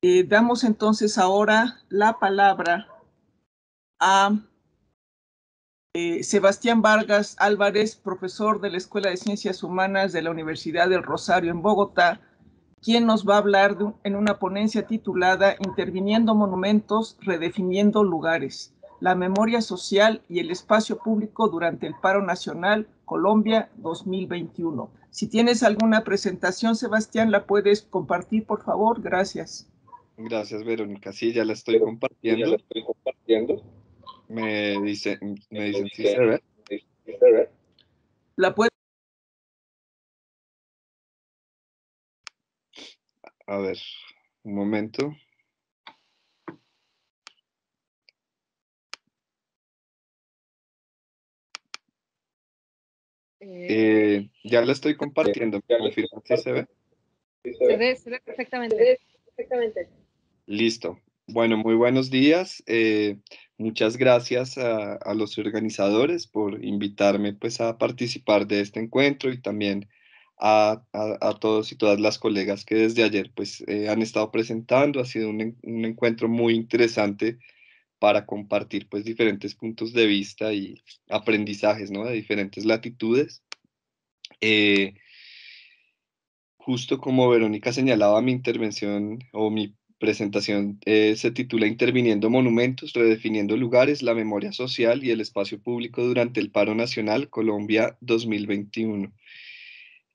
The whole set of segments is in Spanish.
Eh, damos entonces ahora la palabra a eh, Sebastián Vargas Álvarez, profesor de la Escuela de Ciencias Humanas de la Universidad del Rosario en Bogotá, quien nos va a hablar en una ponencia titulada Interviniendo monumentos, redefiniendo lugares, la memoria social y el espacio público durante el paro nacional Colombia 2021. Si tienes alguna presentación, Sebastián, la puedes compartir, por favor. Gracias. Gracias, Verónica. Sí, ya la estoy compartiendo. Me dice, me dicen, dice, sí, se ve. La A ver, un momento. Eh, eh, ya la estoy eh, compartiendo. ¿Me confirman si se ve? se ve, se ve perfectamente. Se ve perfectamente. Listo. Bueno, muy buenos días. Eh, muchas gracias a, los organizadores por invitarme pues, a participar de este encuentro y también a, todos y todas las colegas que desde ayer pues, eh, han estado presentando. Ha sido un, encuentro muy interesante para compartir pues, diferentes puntos de vista y aprendizajes de diferentes latitudes. Eh, justo como Verónica señalaba, mi intervención o mi presentación eh, se titula Interviniendo monumentos, redefiniendo lugares, la memoria social y el espacio público durante el paro nacional Colombia 2021.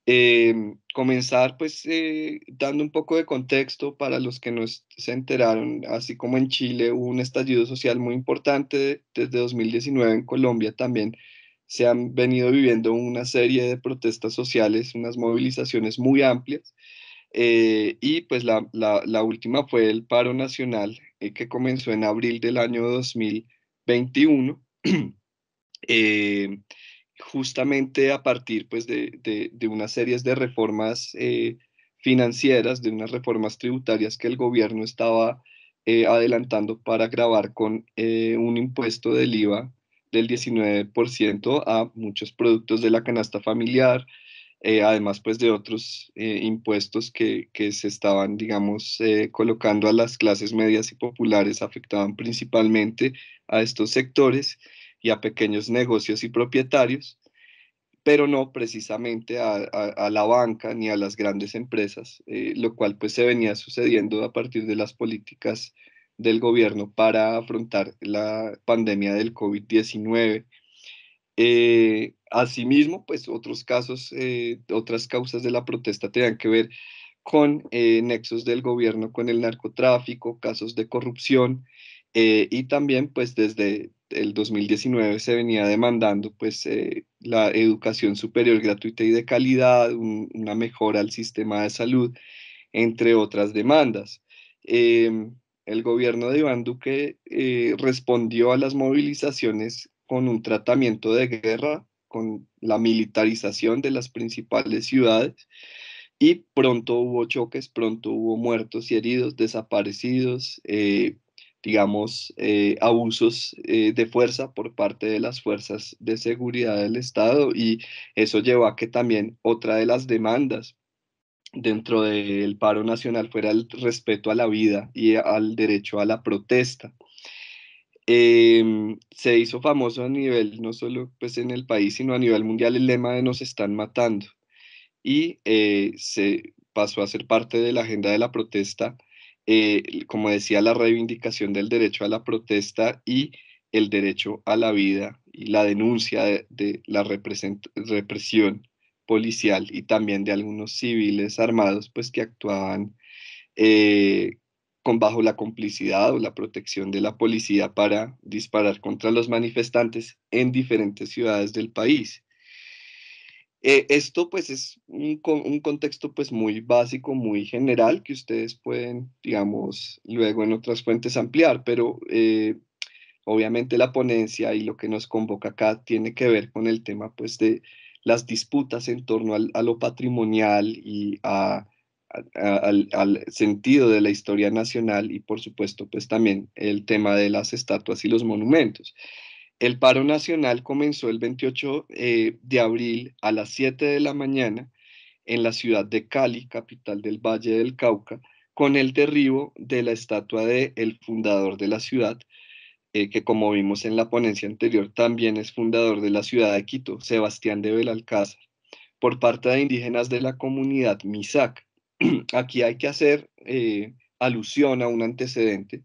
Em, comenzar pues eh, dando un poco de contexto para los que no se enteraron, así como en Chile hubo un estallido social muy importante desde 2019 en Colombia también se han venido viviendo una serie de protestas sociales, unas movilizaciones muy amplias eh, y pues la, última fue el paro nacional eh, que comenzó en abril del año 2021, eh, justamente a partir pues de, de, de unas series de reformas financieras, de unas reformas tributarias que el gobierno estaba adelantando para grabar con un impuesto del IVA del 19% a muchos productos de la canasta familiar, eh, además pues de otros eh, impuestos que, se estaban, digamos, eh, colocando a las clases medias y populares, afectaban principalmente a estos sectores y a pequeños negocios y propietarios, pero no precisamente a, la banca ni a las grandes empresas, lo cual pues se venía sucediendo a partir de las políticas del gobierno para afrontar la pandemia del COVID-19 eh, asimismo, pues otros casos, eh, otras causas de la protesta tenían que ver con eh, nexos del gobierno con el narcotráfico, casos de corrupción y también pues desde el 2019 se venía demandando pues la educación superior gratuita y de calidad, una mejora al sistema de salud, entre otras demandas em, el gobierno de Iván Duque respondió a las movilizaciones con un tratamiento de guerra, con la militarización de las principales ciudades y pronto hubo choques, pronto hubo muertos y heridos, desaparecidos, eh, digamos, eh, abusos eh, de fuerza por parte de las fuerzas de seguridad del Estado y eso llevó a que también otra de las demandas dentro del paro nacional fuera el respeto a la vida y al derecho a la protesta. Em, se hizo famoso a nivel, no solo pues, en el país, sino a nivel mundial el lema de nos están matando. Y eh, se pasó a ser parte de la agenda de la protesta, eh, como decía, la reivindicación del derecho a la protesta y el derecho a la vida y la denuncia de, la represión policial y también de algunos civiles armados pues que actuaban eh, con bajo la complicidad o la protección de la policía para disparar contra los manifestantes en diferentes ciudades del país. Eh, esto pues es un, contexto pues muy básico, muy general, que ustedes pueden, digamos, luego en otras fuentes ampliar, pero eh, obviamente la ponencia y lo que nos convoca acá tiene que ver con el tema pues de las disputas en torno a lo patrimonial y a al, sentido de la historia nacional y por supuesto pues también el tema de las estatuas y los monumentos. El paro nacional comenzó el 28 eh, de abril a las 7 de la mañana en la ciudad de Cali, capital del Valle del Cauca, con el derribo de la estatua del el fundador de la ciudad, eh, que como vimos en la ponencia anterior también es fundador de la ciudad de Quito, Sebastián de Belalcázar, por parte de indígenas de la comunidad Misac, aquí hay que hacer eh, alusión a un antecedente,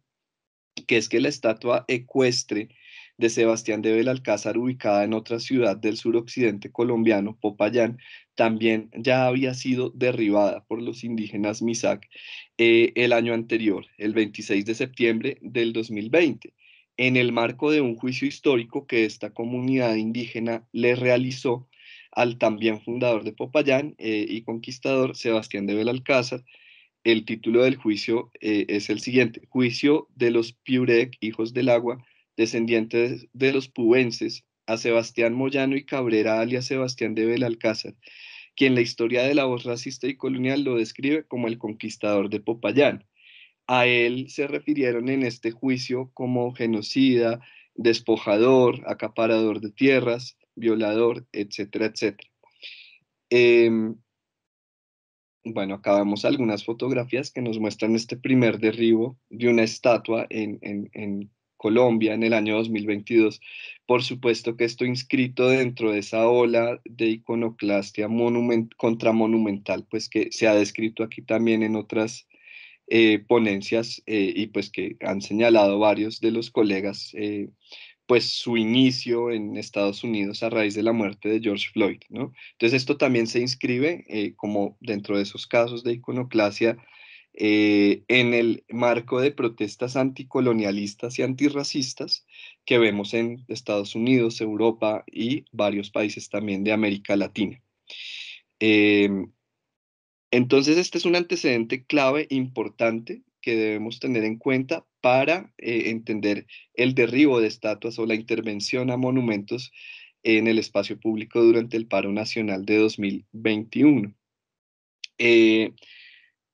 que es que la estatua ecuestre de Sebastián de Belalcázar, ubicada en otra ciudad del suroccidente colombiano, Popayán, también ya había sido derribada por los indígenas Misak eh, el año anterior, el 26 de septiembre del 2020, en el marco de un juicio histórico que esta comunidad indígena le realizó al también fundador de Popayán eh, y conquistador Sebastián de Belalcázar. El título del juicio eh, es el siguiente, Juicio de los Piurec, hijos del agua, descendientes de los pubenses, a Sebastián Moyano y Cabrera, alias Sebastián de Belalcázar, quien la historia de la voz racista y colonial lo describe como el conquistador de Popayán. A él se refirieron en este juicio como genocida, despojador, acaparador de tierras, violador, etcétera, etcétera. Em, bueno, acá vemos algunas fotografías que nos muestran este primer derribo de una estatua en, Colombia en el año 2022. Por supuesto que esto inscrito dentro de esa ola de iconoclastia contra monumental, pues que se ha descrito aquí también en otras eh, ponencias eh, y pues que han señalado varios de los colegas eh, pues su inicio en Estados Unidos a raíz de la muerte de George Floyd, ¿no? Entonces esto también se inscribe eh, como dentro de esos casos de iconoclasia eh, en el marco de protestas anticolonialistas y antirracistas que vemos en Estados Unidos, Europa y varios países también de América Latina. Em, entonces, este es un antecedente clave importante debemos tener en cuenta para eh, entender el derribo de estatuas o la intervención a monumentos en el espacio público durante el paro nacional de 2021. Eh,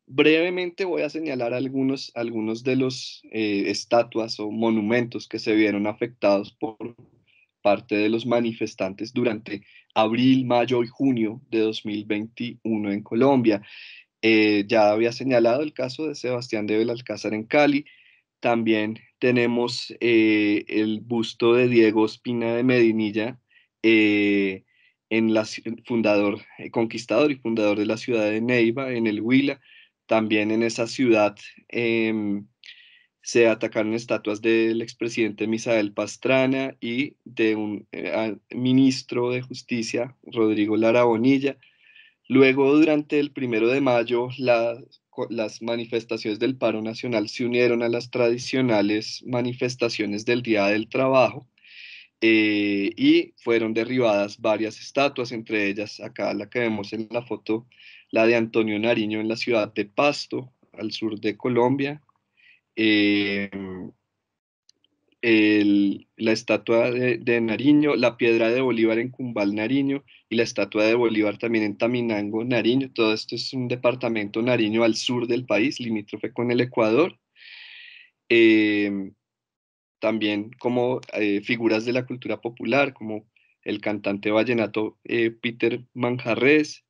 brevemente voy a señalar algunos, algunos de los eh, estatuas o monumentos que se vieron afectados por parte de los manifestantes durante abril, mayo y junio de 2021 en Colombia. Eh, ya había señalado el caso de Sebastián de Belalcázar en Cali. También tenemos eh, el busto de Diego Espina de Medinilla, eh, fundador, conquistador y fundador de la ciudad de Neiva, en el Huila. También en esa ciudad em, se atacaron estatuas del expresidente Misael Pastrana y de un ministro de Justicia, Rodrigo Larabonilla. Bonilla. Luego, durante el primero de mayo, las manifestaciones del paro nacional se unieron a las tradicionales manifestaciones del Día del Trabajo eh, y fueron derribadas varias estatuas, entre ellas acá la que vemos en la foto, la de Antonio Nariño en la ciudad de Pasto, al sur de Colombia. Eh, la estatua de, Nariño, la piedra de Bolívar en Cumbal, Nariño, y la estatua de Bolívar también en Taminango, Nariño. Todo esto es un departamento Nariño al sur del país, limítrofe con el Ecuador. Eh, también como eh, figuras de la cultura popular, como el cantante vallenato eh, Peter Manjarres,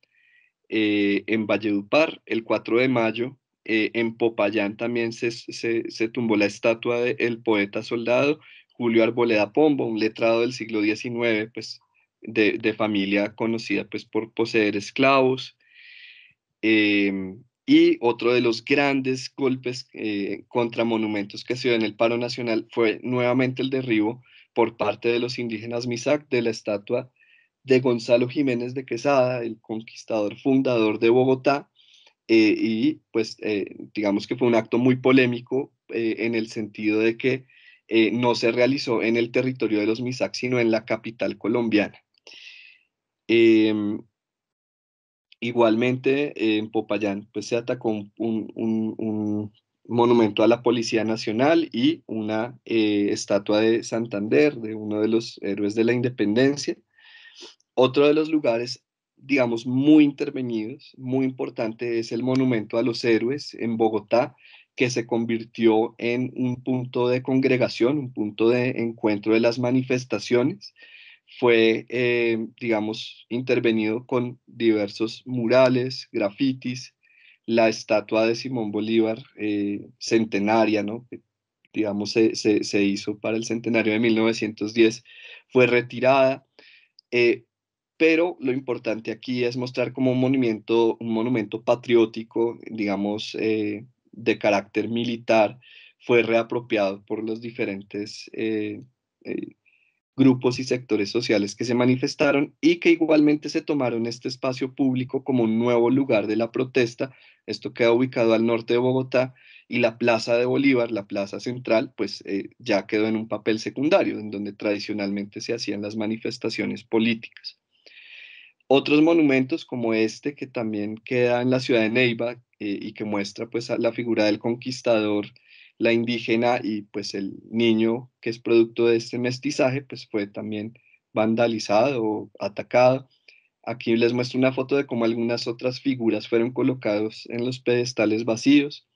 en Valledupar, el 4 de mayo eh, en Popayán también se, se, tumbó la estatua del poeta soldado Julio Arboleda Pombo, un letrado del siglo XIX, pues de, familia conocida pues, por poseer esclavos. Em, y otro de los grandes golpes eh, contra monumentos que se dio en el paro nacional fue nuevamente el derribo por parte de los indígenas Misak de la estatua de Gonzalo Jiménez de Quesada, el conquistador fundador de Bogotá, eh, y pues eh, digamos que fue un acto muy polémico eh, en el sentido de que no se realizó en el territorio de los MISAC, sino en la capital colombiana. Em, igualmente, en Popayán pues, se atacó un, un, monumento a la Policía Nacional y una estatua de Santander, de uno de los héroes de la independencia. Otro de los lugares digamos, muy intervenidos. Muy importante es el Monumento a los Héroes en Bogotá, que se convirtió en un punto de congregación, un punto de encuentro de las manifestaciones. Fue, eh, digamos, intervenido con diversos murales, grafitis, la estatua de Simón Bolívar eh, centenaria, ¿no? digamos, se, hizo para el centenario de 1910, fue retirada. Eh, pero lo importante aquí es mostrar como un monumento, un monumento patriótico, digamos, eh, de carácter militar, fue reapropiado por los diferentes eh, eh, grupos y sectores sociales que se manifestaron y que igualmente se tomaron este espacio público como un nuevo lugar de la protesta. Esto queda ubicado al norte de Bogotá y la Plaza de Bolívar, la Plaza Central, pues ya quedó en un papel secundario, en donde tradicionalmente se hacían las manifestaciones políticas. Otros monumentos como este que también queda en la ciudad de Neiva eh, y que muestra pues la figura del conquistador, la indígena y pues el niño que es producto de este mestizaje pues fue también vandalizado o atacado. Aquí les muestro una foto de cómo algunas otras figuras fueron colocados en los pedestales vacíos,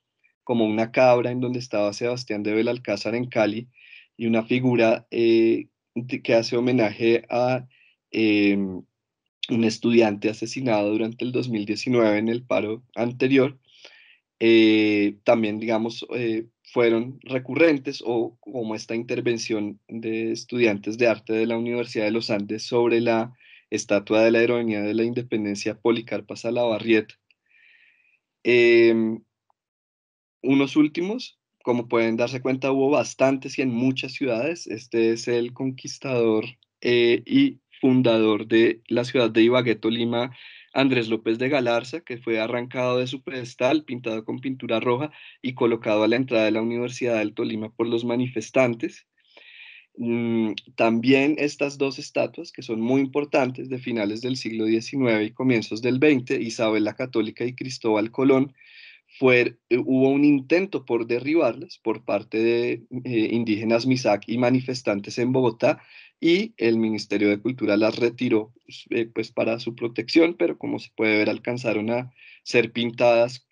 como una cabra en donde estaba Sebastián de Belalcázar en Cali y una figura eh, que hace homenaje a em, un estudiante asesinado durante el 2019 en el paro anterior, eh, también, digamos, eh, fueron recurrentes o como esta intervención de estudiantes de arte de la Universidad de los Andes sobre la estatua de la heroína de la independencia Policarpa Salabarrieta. Em, unos últimos, como pueden darse cuenta, hubo bastantes y en muchas ciudades. Este es el conquistador eh, y fundador de la ciudad de Ibagué, Tolima, Andrés López de Galarza, que fue arrancado de su pedestal, pintado con pintura roja y colocado a la entrada de la Universidad del Tolima por los manifestantes. Mm, también estas dos estatuas, que son muy importantes de finales del siglo XIX y comienzos del XX, Isabel la Católica y Cristóbal Colón, eh, hubo un intento por derribarlas por parte de eh, indígenas misak y manifestantes en Bogotá y el Ministerio de Cultura las retiró pues, eh, pues para su protección, pero como se puede ver alcanzaron a ser pintadas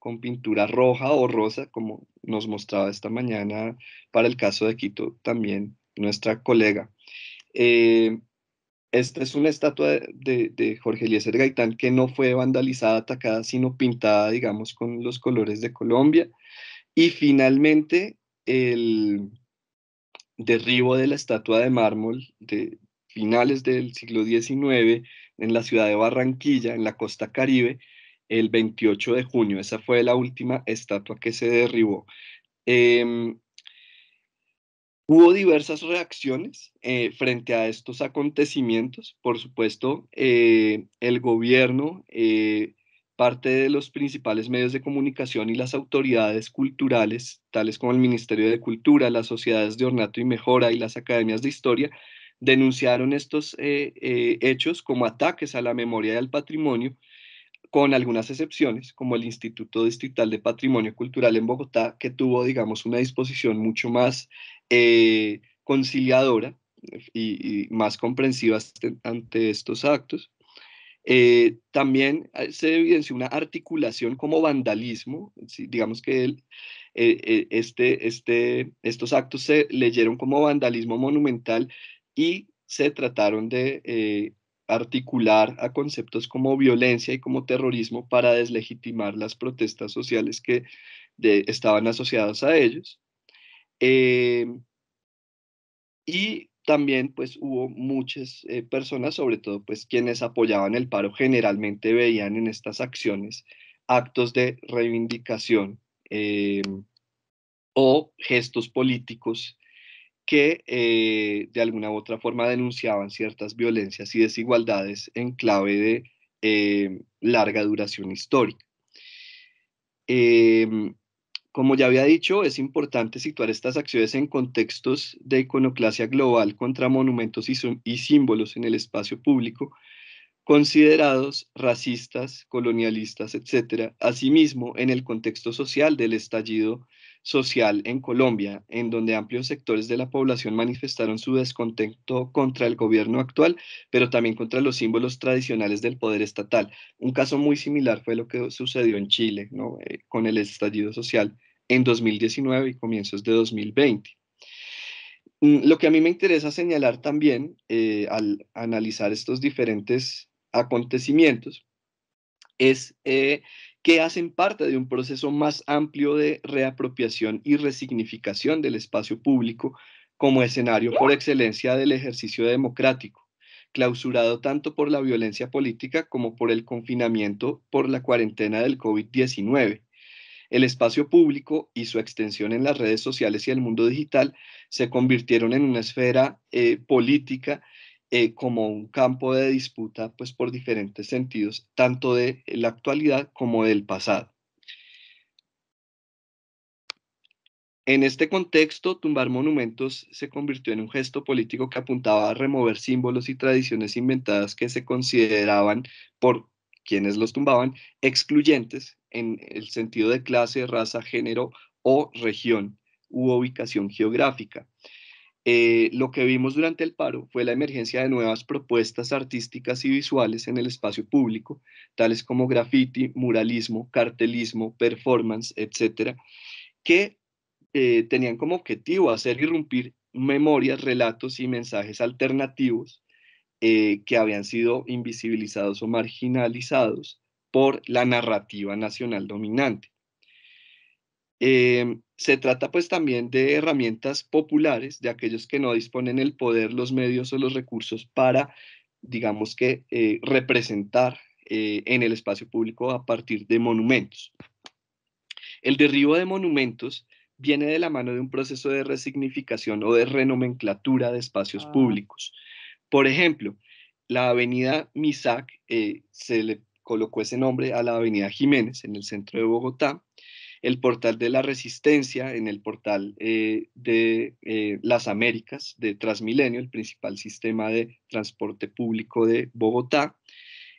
con pintura roja o rosa, como nos mostraba esta mañana para el caso de Quito también nuestra colega. Esta es una estatua de, Jorge Eliezer Gaitán que no fue vandalizada, atacada, sino pintada, digamos, con los colores de Colombia. Y finalmente, el derribo de la estatua de mármol de finales del siglo XIX en la ciudad de Barranquilla, en la costa caribe, el 28 de junio. Esa fue la última estatua que se derribó. Em, Hubo diversas reacciones eh, frente a estos acontecimientos. Por supuesto, eh, el gobierno, eh, parte de los principales medios de comunicación y las autoridades culturales, tales como el Ministerio de Cultura, las sociedades de ornato y mejora y las academias de historia, denunciaron estos hechos como ataques a la memoria y al patrimonio, con algunas excepciones, como el Instituto Distrital de Patrimonio Cultural en Bogotá, que tuvo, digamos, una disposición mucho más eh, conciliadora y, más comprensiva ante estos actos. Eh, también eh, se evidenció una articulación como vandalismo, digamos que este, este, estos actos se leyeron como vandalismo monumental y se trataron de articular a conceptos como violencia y como terrorismo para deslegitimar las protestas sociales que estaban asociadas a ellos. Em, y también pues hubo muchas eh, personas, sobre todo pues quienes apoyaban el paro, generalmente veían en estas acciones actos de reivindicación em, o gestos políticos que eh, de alguna u otra forma denunciaban ciertas violencias y desigualdades en clave de em, larga duración histórica. Como ya había dicho, es importante situar estas acciones en contextos de iconoclasia global contra monumentos y, símbolos en el espacio público, considerados racistas, colonialistas, etc. Asimismo, en el contexto social del estallido social en Colombia, en donde amplios sectores de la población manifestaron su descontento contra el gobierno actual, pero también contra los símbolos tradicionales del poder estatal. Un caso muy similar fue lo que sucedió en Chile, eh, con el estallido social en 2019 y comienzos de 2020. Mm, lo que a mí me interesa señalar también eh, al analizar estos diferentes acontecimientos es eh, que hacen parte de un proceso más amplio de reapropiación y resignificación del espacio público como escenario por excelencia del ejercicio democrático, clausurado tanto por la violencia política como por el confinamiento por la cuarentena del COVID-19 el espacio público y su extensión en las redes sociales y el mundo digital se convirtieron en una esfera eh, política eh, como un campo de disputa pues, por diferentes sentidos, tanto de la actualidad como del pasado. En este contexto, tumbar monumentos se convirtió en un gesto político que apuntaba a remover símbolos y tradiciones inventadas que se consideraban por quienes los tumbaban excluyentes en el sentido de clase, raza, género o región u ubicación geográfica. Eh, lo que vimos durante el paro fue la emergencia de nuevas propuestas artísticas y visuales en el espacio público, tales como graffiti, muralismo, cartelismo, performance, etcétera, que eh, tenían como objetivo hacer irrumpir memorias, relatos y mensajes alternativos eh, que habían sido invisibilizados o marginalizados por la narrativa nacional dominante. Em, se trata pues también de herramientas populares, de aquellos que no disponen el poder, los medios o los recursos para, digamos que, eh, representar eh, en el espacio público a partir de monumentos. El derribo de monumentos viene de la mano de un proceso de resignificación o de renomenclatura de espacios ah. públicos. Por ejemplo, la avenida Misak eh, se le colocó ese nombre a la Avenida Jiménez, en el centro de Bogotá, el portal de la Resistencia, en el portal eh, de eh, las Américas, de Transmilenio, el principal sistema de transporte público de Bogotá,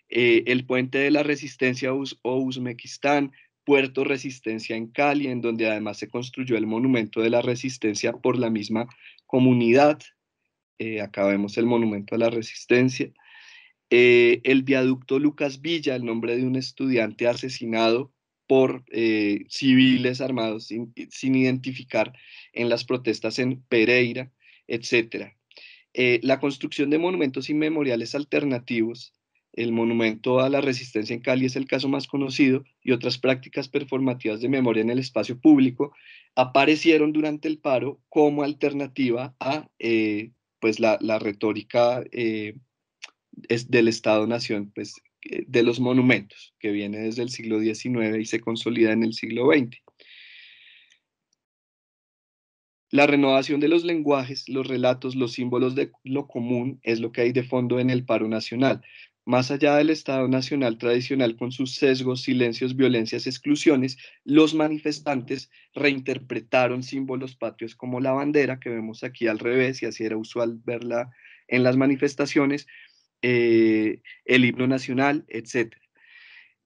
eh, el puente de la Resistencia o Uzbekistán, Puerto Resistencia en Cali, en donde además se construyó el monumento de la Resistencia por la misma comunidad. acá vemos el monumento de la Resistencia eh, el viaducto Lucas Villa, el nombre de un estudiante asesinado por eh, civiles armados sin, identificar en las protestas en Pereira, etc. Eh, la construcción de monumentos y memoriales alternativos, el monumento a la resistencia en Cali es el caso más conocido, y otras prácticas performativas de memoria en el espacio público, aparecieron durante el paro como alternativa a pues la, retórica es del Estado-Nación, pues eh, de los monumentos, que viene desde el siglo XIX y se consolida en el siglo XX. La renovación de los lenguajes, los relatos, los símbolos de lo común es lo que hay de fondo en el paro nacional. Más allá del Estado Nacional tradicional con sus sesgos, silencios, violencias, exclusiones, los manifestantes reinterpretaron símbolos patrios como la bandera que vemos aquí al revés y así era usual verla en las manifestaciones eh, el himno nacional, etcétera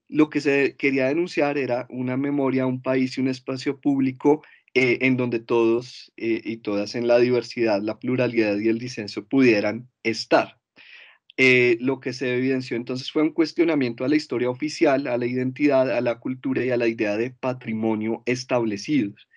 Lo que se quería denunciar era una memoria, un país y un espacio público eh, en donde todos eh, y todas en la diversidad, la pluralidad y el disenso pudieran estar. lo que se evidenció entonces fue un cuestionamiento a la historia oficial, a la identidad, a la cultura y a la idea de patrimonio establecidos.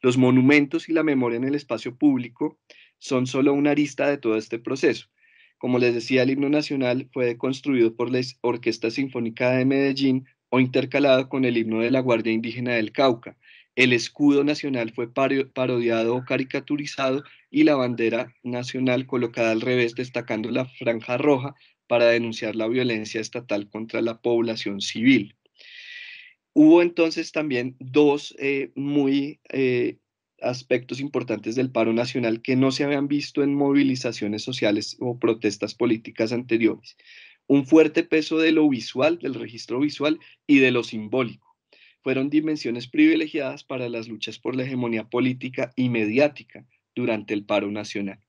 Los monumentos y la memoria en el espacio público son solo una arista de todo este proceso. Como les decía, el himno nacional fue construido por la Orquesta Sinfónica de Medellín o intercalado con el himno de la Guardia Indígena del Cauca. El escudo nacional fue parodiado o caricaturizado y la bandera nacional colocada al revés, destacando la franja roja para denunciar la violencia estatal contra la población civil. Hubo entonces también dos eh, muy eh, aspectos importantes del paro nacional que no se habían visto en movilizaciones sociales o protestas políticas anteriores. Un fuerte peso de lo visual, del registro visual y de lo simbólico. Fueron dimensiones privilegiadas para las luchas por la hegemonía política y mediática durante el paro nacional.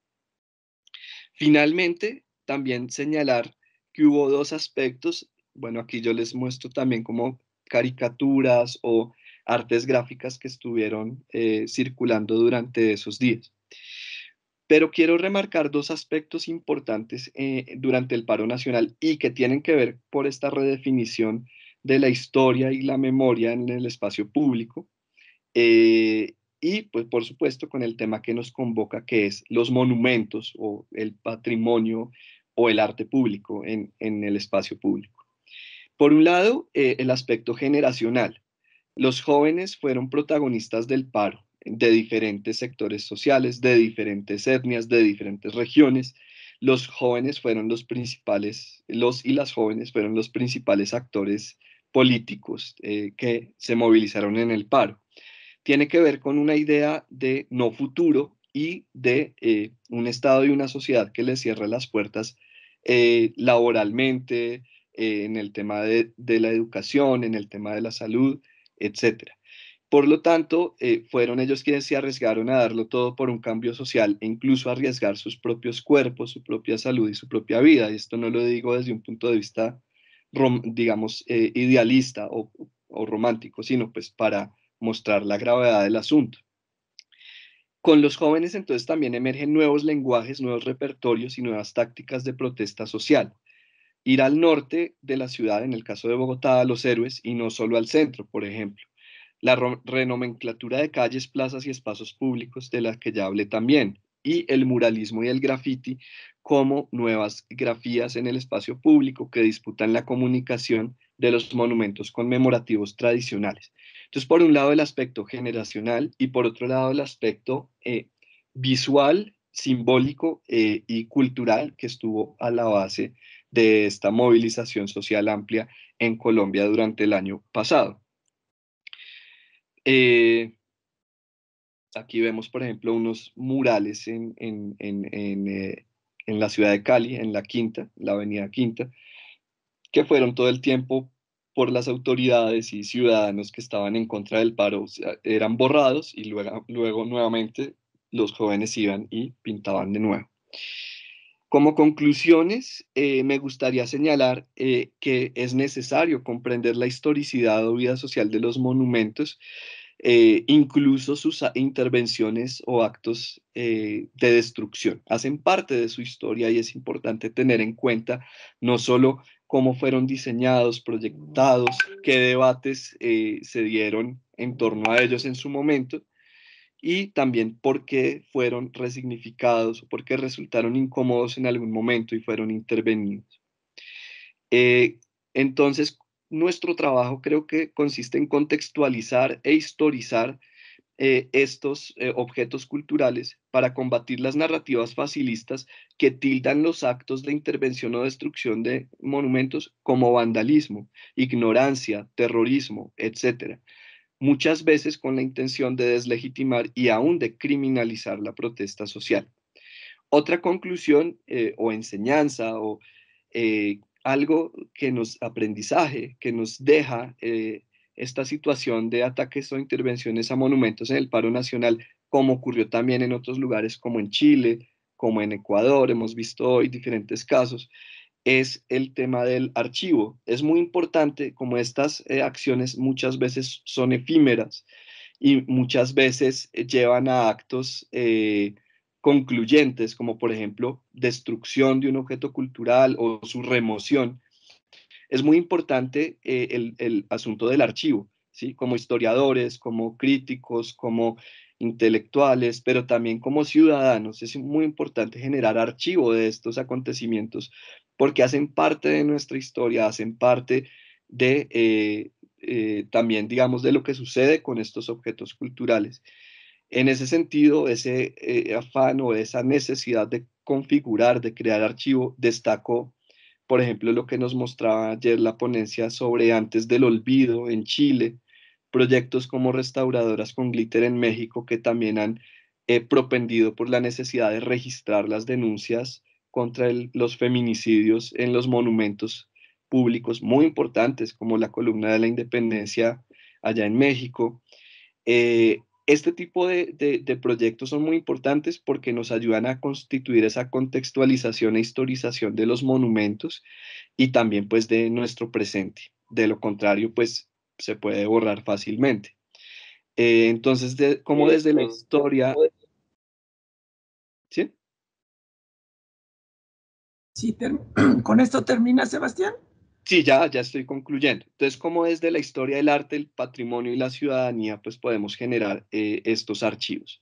Finalmente, también señalar que hubo dos aspectos, bueno, aquí yo les muestro también como caricaturas o artes gráficas que estuvieron eh, circulando durante esos días. Pero quiero remarcar dos aspectos importantes eh, durante el paro nacional y que tienen que ver por esta redefinición de la historia y la memoria en el espacio público. Eh, y, pues, por supuesto, con el tema que nos convoca, que es los monumentos o el patrimonio o el arte público en, el espacio público. Por un lado, el aspecto generacional. Los jóvenes fueron protagonistas del paro de diferentes sectores sociales, de diferentes etnias, de diferentes regiones. Los jóvenes fueron los principales, los y las jóvenes fueron los principales actores políticos eh, que se movilizaron en el paro. Tiene que ver con una idea de no futuro y de eh, un Estado y una sociedad que le cierra las puertas eh, laboralmente, en el tema de la educación, en el tema de la salud, etcétera. Por lo tanto, eh, fueron ellos quienes se arriesgaron a darlo todo por un cambio social e incluso arriesgar sus propios cuerpos, su propia salud y su propia vida. Y esto no lo digo desde un punto de vista, digamos, eh, idealista o, o, romántico, sino pues para mostrar la gravedad del asunto. Con los jóvenes entonces también emergen nuevos lenguajes, nuevos repertorios y nuevas tácticas de protesta social ir al norte de la ciudad, en el caso de Bogotá, a los héroes y no solo al centro, por ejemplo. La renomenclatura de calles, plazas y espacios públicos de las que ya hablé también. Y el muralismo y el graffiti como nuevas grafías en el espacio público que disputan la comunicación de los monumentos conmemorativos tradicionales. Entonces, por un lado el aspecto generacional y por otro lado el aspecto eh, visual, simbólico eh, y cultural que estuvo a la base de esta movilización social amplia en Colombia durante el año pasado. Eh, aquí vemos, por ejemplo, unos murales eh, en, la ciudad de Cali, en la Quinta, la Avenida Quinta, que fueron todo el tiempo por las autoridades y ciudadanos que estaban en contra del paro, eran borrados y luego nuevamente los jóvenes iban y pintaban de nuevo. Como conclusiones, eh, me gustaría señalar eh, que es necesario comprender la historicidad o vida social de los monumentos, eh, incluso sus intervenciones o actos de destrucción. Hacen parte de su historia y es importante tener en cuenta no solo cómo fueron diseñados, proyectados, qué debates se dieron en torno a ellos en su momento, y también por qué fueron resignificados o por qué resultaron incómodos en algún momento y fueron intervenidos. Eh, entonces, nuestro trabajo creo que consiste en contextualizar e historizar eh, estos eh, objetos culturales para combatir las narrativas facilistas que tildan los actos de intervención o destrucción de monumentos como vandalismo, ignorancia, terrorismo, etcétera muchas veces con la intención de deslegitimar y aún de criminalizar la protesta social. Otra conclusión eh, o enseñanza o eh, algo que nos aprendizaje, que nos deja eh, esta situación de ataques o intervenciones a monumentos en el paro nacional, como ocurrió también en otros lugares como en Chile, como en Ecuador, hemos visto hoy diferentes casos, es el tema del archivo. Es muy importante como estas eh, acciones muchas veces son efímeras y muchas veces eh, llevan a actos eh, concluyentes, como por ejemplo destrucción de un objeto cultural o su remoción. Es muy importante el, el, asunto del archivo, ¿sí? como historiadores, como críticos, como intelectuales, pero también como ciudadanos. Es muy importante generar archivo de estos acontecimientos porque hacen parte de nuestra historia, hacen parte de eh, eh, también, digamos, de lo que sucede con estos objetos culturales. En ese sentido, ese eh, afán o esa necesidad de configurar, de crear archivo, destacó, por ejemplo, lo que nos mostraba ayer la ponencia sobre antes del olvido en Chile, proyectos como restauradoras con glitter en México que también han propendido por la necesidad de registrar las denuncias contra los feminicidios en los monumentos públicos muy importantes, como la columna de la independencia allá en México. Eh, este tipo de, proyectos son muy importantes porque nos ayudan a constituir esa contextualización e historización de los monumentos y también pues de nuestro presente. De lo contrario, pues se puede borrar fácilmente. Eh, entonces, como desde la historia... ¿Sí? ¿Con esto termina, Sebastián? Sí, ya, ya estoy concluyendo. Entonces, es desde la historia del arte, el patrimonio y la ciudadanía, pues podemos generar eh, estos archivos?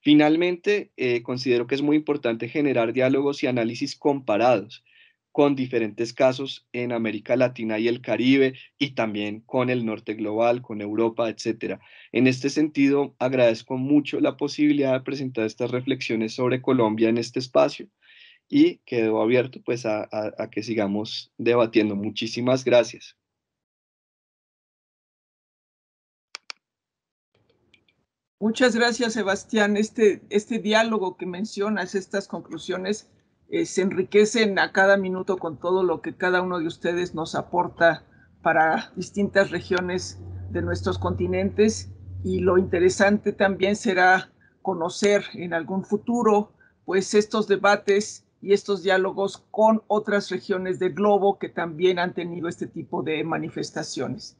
Finalmente, eh, considero que es muy importante generar diálogos y análisis comparados con diferentes casos en América Latina y el Caribe y también con el norte global, con Europa, etc. En este sentido, agradezco mucho la posibilidad de presentar estas reflexiones sobre Colombia en este espacio y quedo abierto pues a, que sigamos debatiendo. Muchísimas gracias. Muchas gracias, Sebastián. Este, este diálogo que mencionas, estas conclusiones, eh, se enriquecen a cada minuto con todo lo que cada uno de ustedes nos aporta para distintas regiones de nuestros continentes y lo interesante también será conocer en algún futuro pues estos debates y estos diálogos con otras regiones del globo que también han tenido este tipo de manifestaciones.